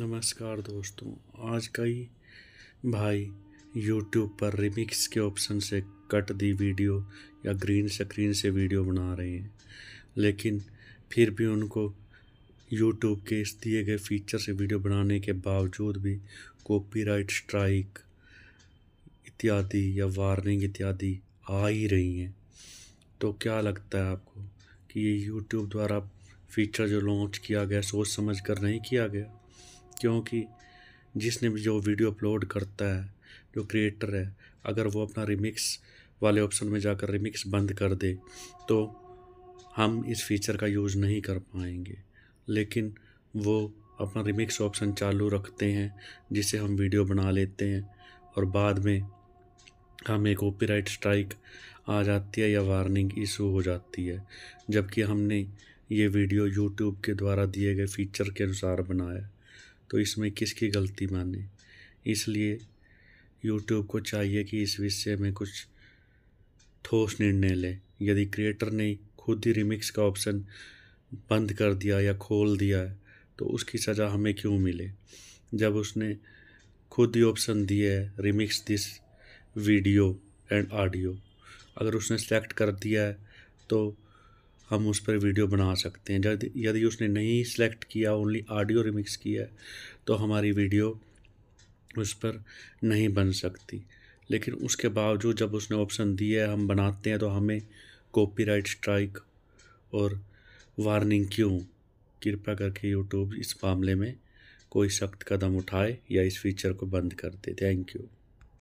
नमस्कार दोस्तों आज कई भाई YouTube पर रिमिक्स के ऑप्शन से कट दी वीडियो या ग्रीन स्क्रीन से वीडियो बना रहे हैं लेकिन फिर भी उनको YouTube के इस दिए गए फीचर से वीडियो बनाने के बावजूद भी कॉपीराइट स्ट्राइक इत्यादि या वार्निंग इत्यादि आ ही रही हैं तो क्या लगता है आपको कि ये यूट्यूब द्वारा फीचर जो लॉन्च किया गया सोच समझ कर नहीं किया गया क्योंकि जिसने भी जो वीडियो अपलोड करता है जो क्रिएटर है अगर वो अपना रिमिक्स वाले ऑप्शन में जाकर रिमिक्स बंद कर दे तो हम इस फीचर का यूज़ नहीं कर पाएंगे लेकिन वो अपना रिमिक्स ऑप्शन चालू रखते हैं जिसे हम वीडियो बना लेते हैं और बाद में हमें कॉपीराइट स्ट्राइक आ जाती है या वार्निंग इशू हो जाती है जबकि हमने ये वीडियो यूट्यूब के द्वारा दिए गए फीचर के अनुसार बनाया तो इसमें किसकी गलती माने इसलिए यूट्यूब को चाहिए कि इस विषय में कुछ ठोस निर्णय ले यदि क्रिएटर ने खुद ही रिमिक्स का ऑप्शन बंद कर दिया या खोल दिया है तो उसकी सज़ा हमें क्यों मिले जब उसने खुद ही ऑप्शन दिए है remix this video and audio अगर उसने सेलेक्ट कर दिया है तो हम उस पर वीडियो बना सकते हैं यदि यदि उसने नहीं सिलेक्ट किया ओनली ऑडियो रिमिक्स किया तो हमारी वीडियो उस पर नहीं बन सकती लेकिन उसके बावजूद जब उसने ऑप्शन दिया है हम बनाते हैं तो हमें कॉपीराइट स्ट्राइक और वार्निंग क्यों कृपया करके यूट्यूब इस मामले में कोई सख्त कदम उठाए या इस फीचर को बंद कर दे थैंक यू